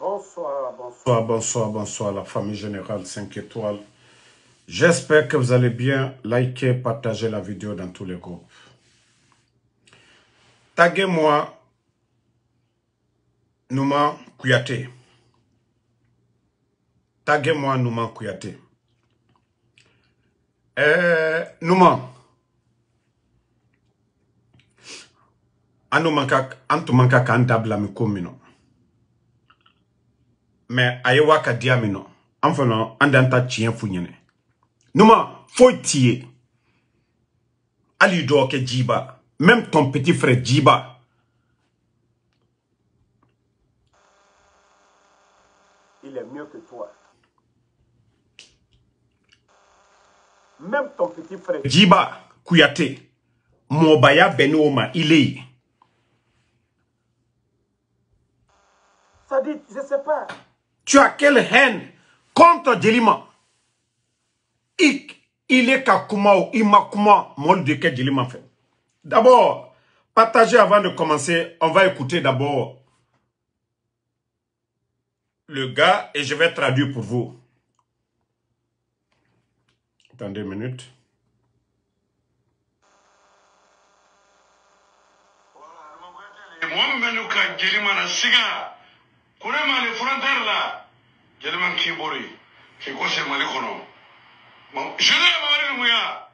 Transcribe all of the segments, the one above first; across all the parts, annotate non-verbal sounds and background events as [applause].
Bonsoir, bonsoir, bonsoir, bonsoir, la famille générale 5 étoiles. J'espère que vous allez bien. liker, partager la vidéo dans tous les groupes. Taguez-moi m'en Kouyaté. Taguez-moi nous Kouyaté. Euh, Nouma. Anoumankak, Antumankak, me Mikomino. Mais a Diamino, enfin, ka diya min nɔ an numa jiba même ton petit frère jiba il est mieux que toi même ton petit frère jiba kuyate Moubaya benoma il est. ile Ça dit, je sais pas tu as quelle haine contre Djelima il est Kakuma ou kuma mon de Djelima fait. D'abord, partagez avant de commencer. On va écouter d'abord le gars et je vais traduire pour vous. Attendez une minute. Kone mali frontière la. Jelman ki bori. Ki kose mali kono. Jene mali mouya.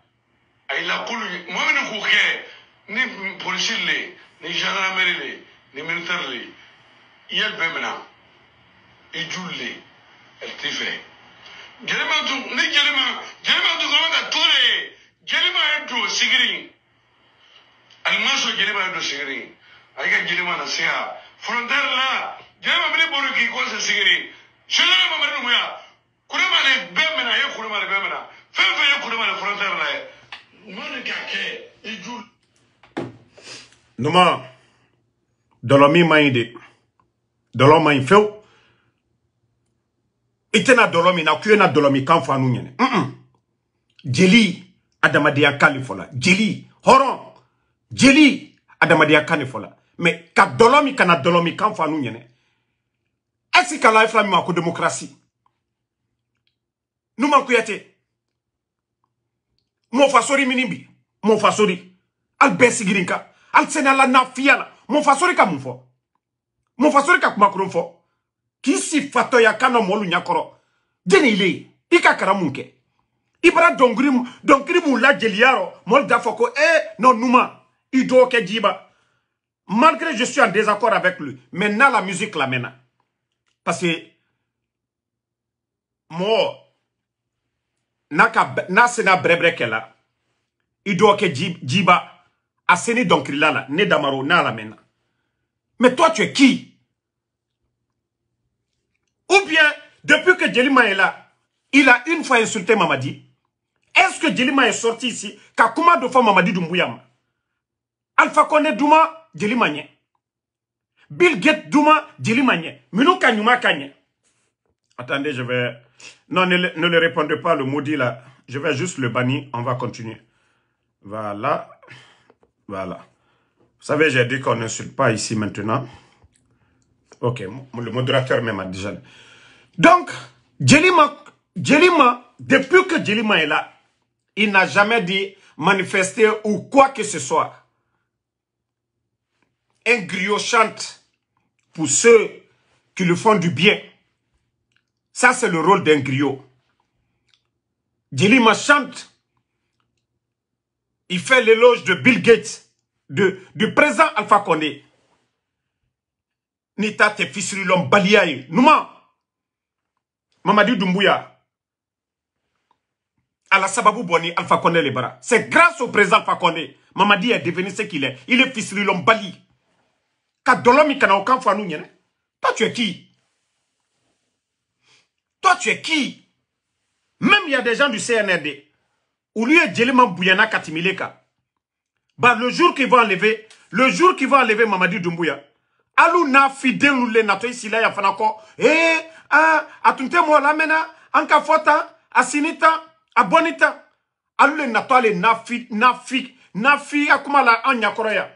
Ay ή koulou. Mwemini ή Ni polisil li. Ni janameri li. Ni militer li. Yel bemena. Η jul li. El ti fe. Jelman tou. Ni jelman. e jemamele bolu k'i kɔnse sigiri général mamari numuya kurema ne mɛna a ye kuremale bɛɛ mɛna fɛn fɛn ye kuremale frontière la ye mani ka kɛ i ju numa dɔlɔ min man ɲi de dɔlɔ man ɲi fewu i tɛna dɔlɔ min na k'i ye na dɔlɔ min kan fɔ anu ɲɛnɛ mm jeli adamadenya kan de fɔ jeli hɔrɔn jeli adamadenya kan de fɔ mɛ ka dɔlɔ min kana dɔlɔ min kan fɔ anu ɲɛnɛ asi kala fila la ma démocratie, nous numan kuyate mo Mon mini bi Mon fasori al Senala sigirin Mon hali sɛnɛla mon la ka moufo. fo. mo ka kumakurun fɔ k'i si fato ya nɔ mɔlu ɲakɔrɔ jeni ile Ika i Ibra kara mun kɛ i bara djeliaro, moldafoko, eh non numa ido ke jiba malgré je suis en désaccord avec lui maintenant la musique la mène parce que moi, n'a ka n'a sena là il doit que jiba a donc donc là, ne damaro n'a mena. mais toi tu es qui ou bien depuis que Djelima est là il a une fois insulté Mamadi est-ce que Djelima est sorti ici Kakuma de fois Mamadi Doumbouyama. Alpha Kone Douma Jelima n'est. Bill Gates Douma Djeli Magné. Kanyuma Kanye. Attendez, je vais... Non, ne, ne le répondez pas, le maudit là. Je vais juste le bannir. On va continuer. Voilà. Voilà. Vous savez, j'ai dit qu'on n'insulte pas ici maintenant. Ok, le modérateur même a déjà Donc, Djelima, Djelima, depuis que Djelima est là, il n'a jamais dit manifester ou quoi que ce soit un griot chante pour ceux qui le font du bien. Ça, c'est le rôle d'un griot. Dilima chante. Il fait l'éloge de Bill Gates, de, du présent Alpha Kondé. Nita te l'homme baliaï. Nouma. Mamadi Doumbouya. la Sababou Boni, Alpha les bras. C'est grâce au présent Alpha Kondé. Mamadi est devenu ce qu'il est. Il est l'homme bali. Quand dolomi kana toi tu es qui toi tu es qui même il y a des gens du CNRD où lui est Djelima bouyana Katimileka. Bah, le jour qu'ils va enlever le jour qu'ils va enlever Mamadi Dumbuya, alu n'a fidèle le na ici là, fana ko, eh ah a tun lamena à lamɛnna asinita, abonita. a alu le na fi na na la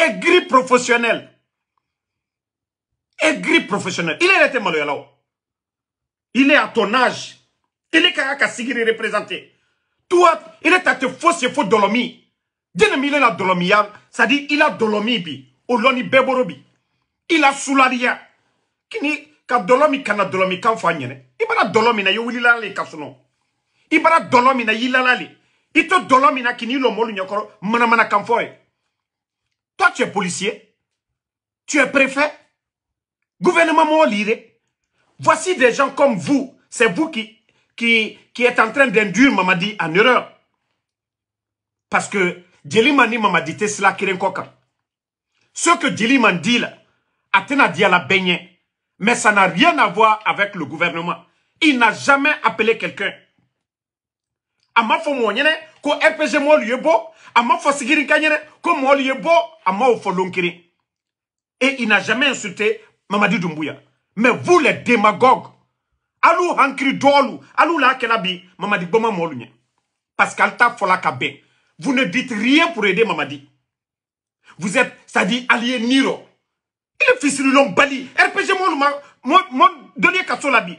aigri professionnel. Aigri professionnel. Il est été malheureux là Il est à ton âge. Il est Sigiri représenté. Toi, il est à te fausse et faux dolomi. il a dolomi Ça hein. dit, il a dolomi bi. beborobi. Il a soularia. Kini, ka dolomi kana dolomi Il fanyene. Ibara dolomi na yo lali Il est dolomi na Il te dolomi na kini lo molu nyokoro toi, tu es policier. Tu es préfet. Gouvernement lire. Voici des gens comme vous. C'est vous qui, qui, qui êtes en train d'induire Mamadi en erreur. Parce que Djelimani Mamadi un Koka. Ce que Djelimani dit là, Athéna dit à la baignée. Mais ça n'a rien à voir avec le gouvernement. Il n'a jamais appelé quelqu'un. ma y a ko RPG mo a m'a fɔ sigiri ka ɲɛ dɛ ko mɔlu ye bɔ a lonkiri et il n'a jamais insulté Mamadi Doumbouya mais vous les démagogues allou hankiri dɔɔlu allou l'a Kenabi Mamadi goma mɔlu parce qu'Alta t'a vous ne dites rien pour aider Mamadi vous êtes ça dit allié Niro il est l'homme bali RPG mɔlu ma mɔ dɔnni bi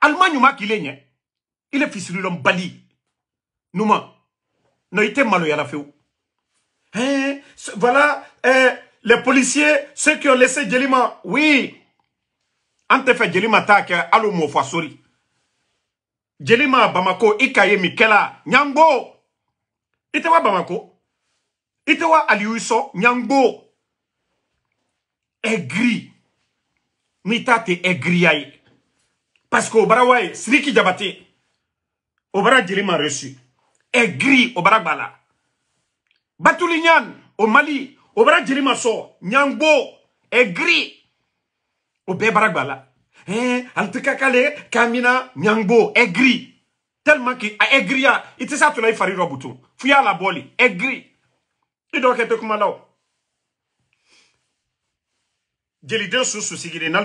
alima ɲuman kile ɲɛ il est fisilulon bali numa non, il était au hein? Voilà eh, les policiers, ceux qui ont laissé Djelima. Oui. ont fait Djelima ta hein, allo, alo mo Bamako, Ikaye Mikela, Nyango. Itewa Bamako. Itewa Aliwiso Nyango. Aigri. Mita, te aigri Parce qu'au Barawaye, Sriki Djabati Au Djelima reçu. Egri o bara gbala batuli nyan o mali Au barak so nyangbo aigri o bɛɛ eh alti kamina nyangbo egri tellement ki... a aigriya Itisa tɛ la boli egri butu f'i boli... labɔli aigri susu sigiri ka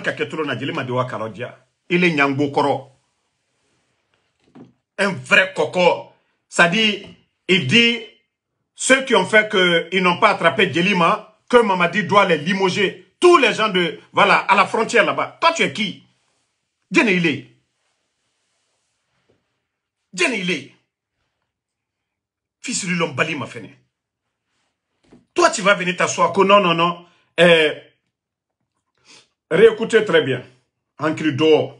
na jeli ma karodia... Ile nyangbo koro... un vrai coco ça dit, il dit, ceux qui ont fait qu'ils n'ont pas attrapé Djelima, que Mamadi doit les limoger. Tous les gens de, voilà, à la frontière là-bas. Toi, tu es qui Djene il Fils de l'homme ma Toi, tu vas venir t'asseoir. Non, non, non. Eh, réécoutez très bien. en dehors.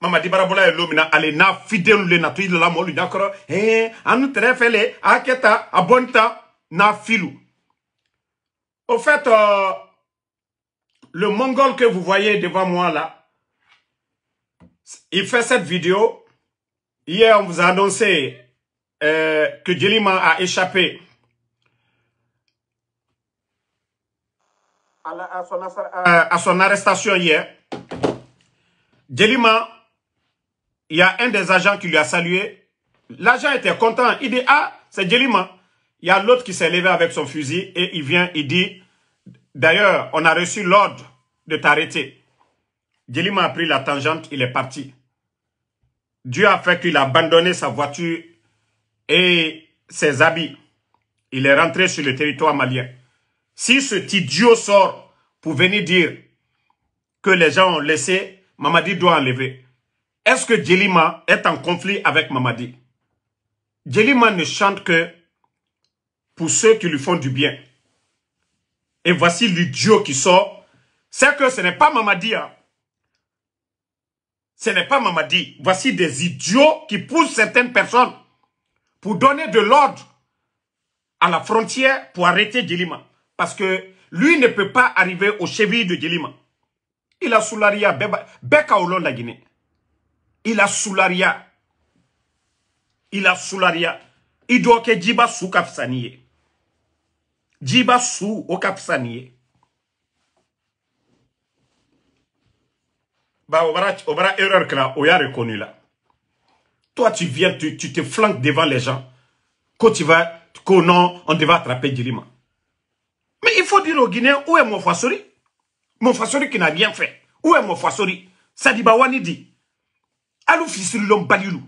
mamadi barabola et lomina ale n'a fidelu le natu la molu dakɔrɔ ee eh, anu tɛrɛfɛ le a kɛ ta a n'a filu au fait euh, le mongol que vous voyez devant moi là il fait cette vidéo hier on vous a annoncé euh, que Djelima a échappé à, son, à, euh, à son arrestation hier Djelima il y a un des agents qui lui a salué. L'agent était content. Il dit, ah, c'est Djelima. Il y a l'autre qui s'est levé avec son fusil et il vient, il dit, d'ailleurs, on a reçu l'ordre de t'arrêter. Djelima a pris la tangente, il est parti. Dieu a fait qu'il a abandonné sa voiture et ses habits. Il est rentré sur le territoire malien. Si petit Dieu sort pour venir dire que les gens ont laissé, Mamadi doit enlever. Est-ce que Djelima est en conflit avec Mamadi Djelima ne chante que pour ceux qui lui font du bien. Et voici l'idiot qui sort. C'est que ce n'est pas Mamadi. Hein. Ce n'est pas Mamadi. Voici des idiots qui poussent certaines personnes pour donner de l'ordre à la frontière pour arrêter Djelima. Parce que lui ne peut pas arriver au cheville de Djelima. Il a soulari à Beka la Guinée. Il a soularia. il a soularia. Il doit que jiba sous kafsaniye jiba su o bah on va erreur que là on a reconnu là toi tu viens tu, tu te flanques devant les gens quand tu vas qu'on non on devait attraper Dilima mais il faut dire aux Guinéens où est mon Fassori mon Fassori qui n'a rien fait où est mon Fassori Sadibawani dit alu lom balilu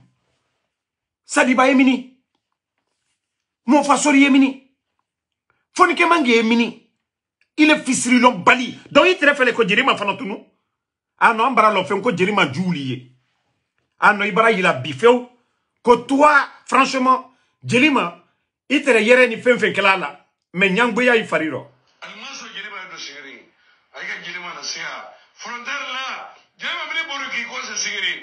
sadiba ye mini mofasori ye mini fonike mange ye mini ile fisililon bali donc i tere fele ko jeri ma fana ah tunu ah a nɔ an bara lɔfɛn ko jeri ma juuli ye a nɔ i bara yila bi ko toi franchement jeli ma i tere yɛrɛ ni fɛn fɛn kɛla la mɛ ɲangboya i fari rɔ frontière la jeli ma mini bolo k'i kɔ se sigiri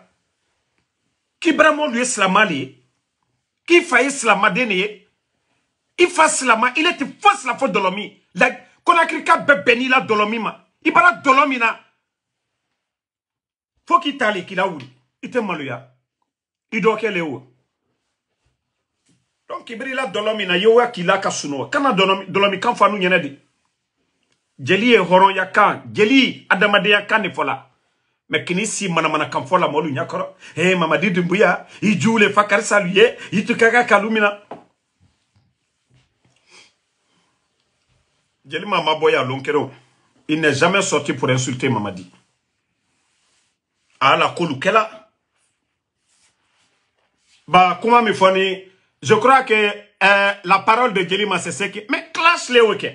Qui lui lui la mali? k'i fa ye il de i fa la la tɛ fo la konakrika be benila la dolomima, il i dolomina. Faut qu'il t'aille qu'il k'i talen il lawuli i il doit qu'elle dɔ donc il brille la dolomina, min a yewa k'i la kasuno. kana kan fa n'u jeli horon horon kan jeli kan mais si manamana kamfola la mɔlu he eh, mamadi Dumbuya, i juw le fa kalumina. ye ka ka jelima il n'est jamais sorti pour insulter mamadi Ala ah, la kolu ba kuma je crois que euh, la parole de jelima c'est ce qui mais clash les ok.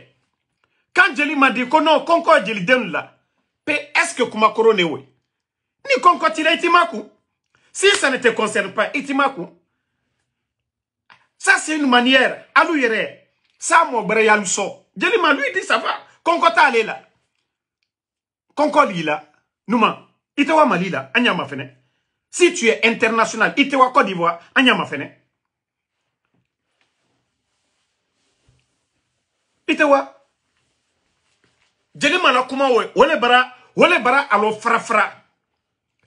quand jelima dit que non concours n là, est ce que kumakoro ne ni concotila Itimaku. Si ça ne te concerne pas, Itimaku. Ça, c'est une manière. Alou Ça, mon breya l'ousso. Djelima, lui, dit ça va. Concota, allez là. Concoli là. Nouma. Itewa Mali là. Anyama fene. Si tu es international, Itewa Côte d'Ivoire. Anyama fene. Itewa. Djelima, la kuma we. Wole bara. Wole bara allo frafra. Fra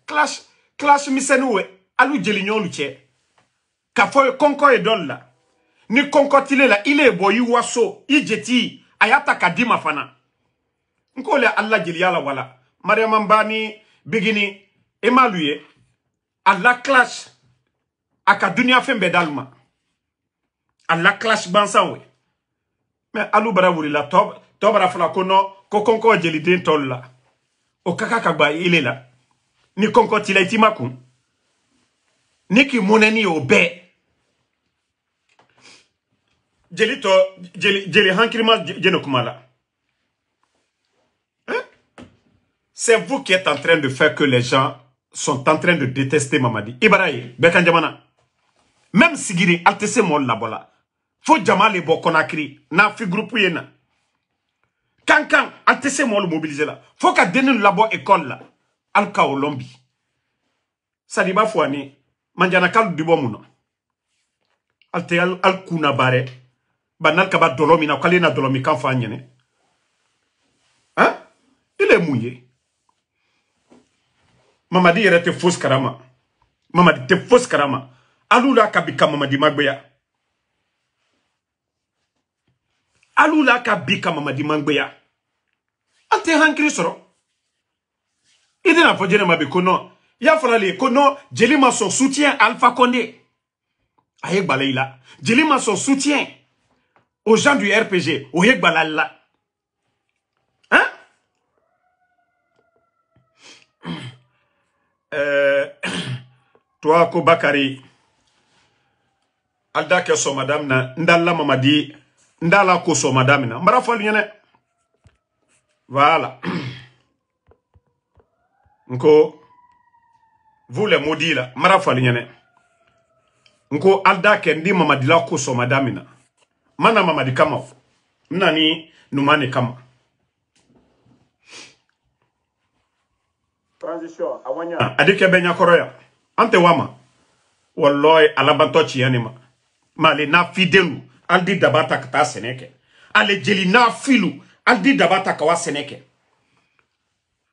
clash clash misé alu jeli kafoy cɛ k'a fo konko ni konko tile la ile boyu waso i jeti ayata kadima fana Nko le la wala Mariamambani mbani ni bigini e Allah a la clash aka dunia fembe dalma la clash bansan mais alu bara wulila tɔ ko o ni kɔnkɔ t'i la i t'i ni k'i mouneni o bɛɛ jeli to, jeli jeli hankirima hein? c'est vous qui êtes en train de faire que les gens sont en train de détester Mamadi Ibaraye, Bekanjamana. même si giri, tɛ se mɔɔ labɔ la fo n'a fi groupe yena. kankan Altese le mobiliser la qu'à donner le labo école la alka olombi saliba lɔn manjana kal i b'a alte al, al kuna bare banal ka hali na baarɛ ba n'ali na k'ale na dɔlɔ min kan fɔ a ɲɛnɛ ile ye mun ye mamadi yɛrɛ tɛ fosi karama mamadi te fosi karama alula ka bika ka mamadi magbeya alula ka bika ka mamadi magbeya an tɛ hankiri Il dit que je bi non Il y'a fallu le non soutien Alpha Condé a soutien aux gens du RPG hein [clears throat] euh, [clears throat] toi Bakari alda madame na Ndala mamadi Ndala ko madame na voilà [clears throat] nko maudits là, mara fali nyane. nko alda kendi mamadi mamadila kuso so madamina mana mamadi kama nani numane kama transition awanya ah, adike benya koroya ante wama wallahi alabanto tiɲɛ nin ma maale n'a fidelu hali di daba ta ka ale jeli n'a filu aldi dabata kawa seneke.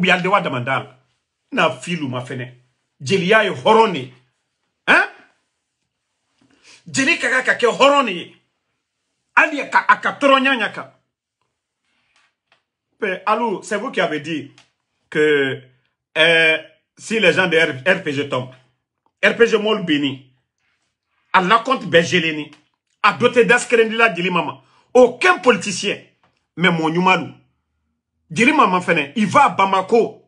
bien de wa mandala. na ma jeli horoni. hein jeli kaka kake horoni. ali Alou, c'est vous qui avez dit que eh, si les gens de RPG tombent, RPG Mol Bini, à ben la compte à doté de la Mama, aucun politicien, mais mon Yumalou, Jilima fene, il va à Bamako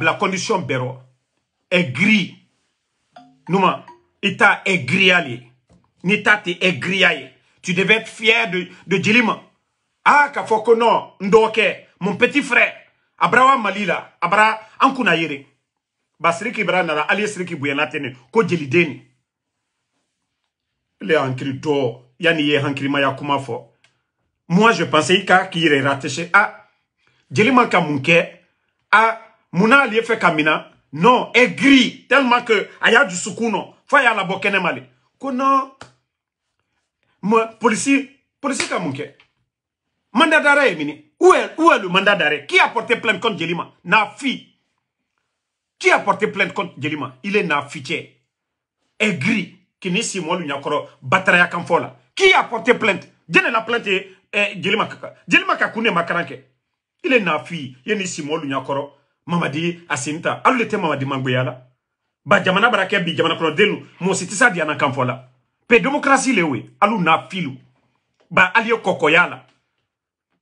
la condition bɛɛ aigri Numa Ita ta est Nita ye n'i tu devais être fier de de Djilima. ah kafoko faut que non ndoke, mon petit frère Abrawa Malila, Abra Mali a bara an kunna yere ba Siriki bara nana hali ko jeliden le ye moi je pensais qu'il y raté rattaché à Jelima Kamunke à Mouna, kɛ a non aigri tellement que a du non Il y a la kɛnɛma le non moi Quoi, policier ka mandat d'arrêt mini où est où est le mandat d'arrêt qui a porté plainte contre Djelima Nafi qui a porté plainte contre Djelima il est Nafi, est aigri qui n'est si moi l'unyakoro encore kan qui a porté plainte la plainte eh, jeli makaka jeli makakun ne ma kalan kɛ ile n'a fi ye ni asinta alu le tɛ mamadi mangoya ba jamana barake bi jamana kɔnɔdenu delu mo tɛ di pe demokrasi le alu n'a ba ali kokoyala. kɔkɔya la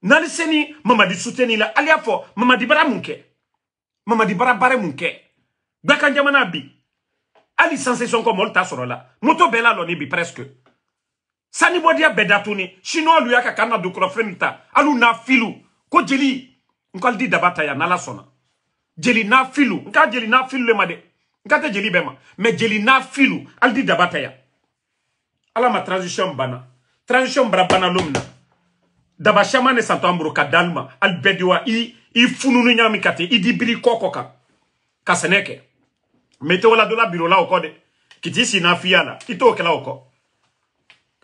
n'ali seni mamadi suteni la aliafo Mama fɔ mamadi bara mun mamadi bare jamana bi Ali sans kɔ mɔlu molta sɔrɔ moto bɛɛ loni bi presque Sanibodia bedatuni, chino siniwaw y'a kɛ k'an na n'a filu ko jeli n k'ale di daba ta jeli n'a filu n jeli n'a filu le made. dɛ jeli bema. Mejeli n'a filu Al di ala ma transition bana. transition brabana lumna. lon daba shamane de santɔ i i fununu ɲami ka i di biri ka la biro la Kiti k'i t'i si la oko.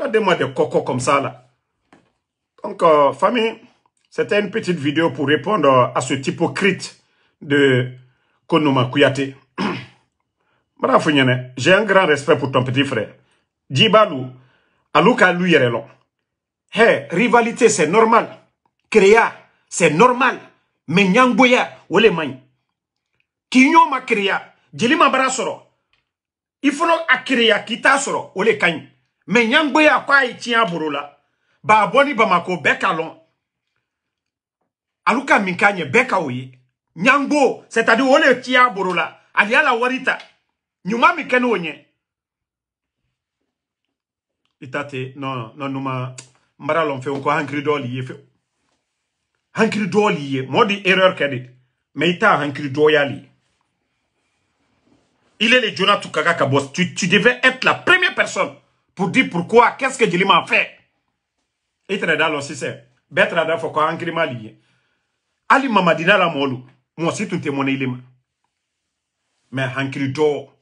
Regardez-moi des cocos comme ça, là. Donc, euh, famille, c'était une petite vidéo pour répondre à ce hypocrite de Konoma Kuyate. [clears throat] Bravo, j'ai un grand respect pour ton petit frère. Djibalou, Alouka lui Hé, rivalité, c'est normal. Créa, c'est normal. Mais Nyangboya, Olemani. Kinyo ma créa, Djilima Brasoro. Il faut créa, Kita Soro, Olekani. Mais nyangbe ya kwa a Baaboni tiɲɛ boro la b'a bɔ beka ka nyangbo c'est à dire o le tiɲɛ boro la la wari n'o non non numa n bara lɔn fɛn o ko ye fɛn hankiri ye erreur il est le Jonah Tukaka Kabos. Tu, tu devais être la première personne pour dire pourquoi, qu'est-ce que j'ai m'a fait. et très dans lɔ sisan Bétra tɛna da fɔ ko an Ali mamadina la molu moi aussi tun tɛ mɔnɛ Mais en mɛ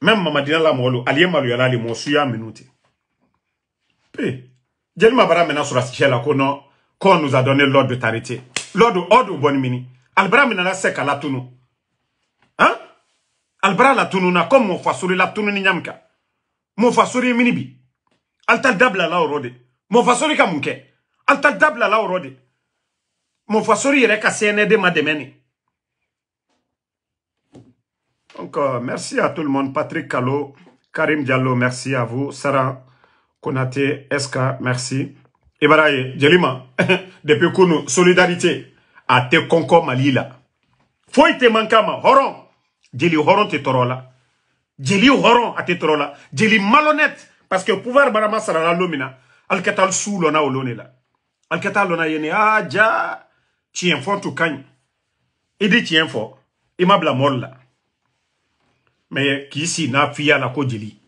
même mamadina la molu ali ye maloyala ali mɔ suya minute puis pe ma bara sur la la ko nɔ nous a donné l'ordre de t'arrêter l'ordre ordre bɔni mini alibara minɛna sɛ ka latunu la hein? alibara na, comme sur la tununi ni nyamka mofasori mini bi alta dabla la orode. de mofasori ka Altal dabla la orode. de mofasori yɛrɛ de ma demeni. donc euh, merci à tout le monde patrick Kalo, karim diallo merci à vous sarah konate eska merci ibaraye jelima [laughs] depuis kunu solidarité a tɛ kɔnkɔ mali la foyi Horon. man kama horon jeli jeli horon a tɛ jeli malhonnête parce que pouvoir barama sarala l'a min na hali lon de la hali a ah, ja tiɲɛ fɔ tun ka Idi tien di tiɲɛ fɔ i là. Mais qui s'y n'a fiya la ko jeli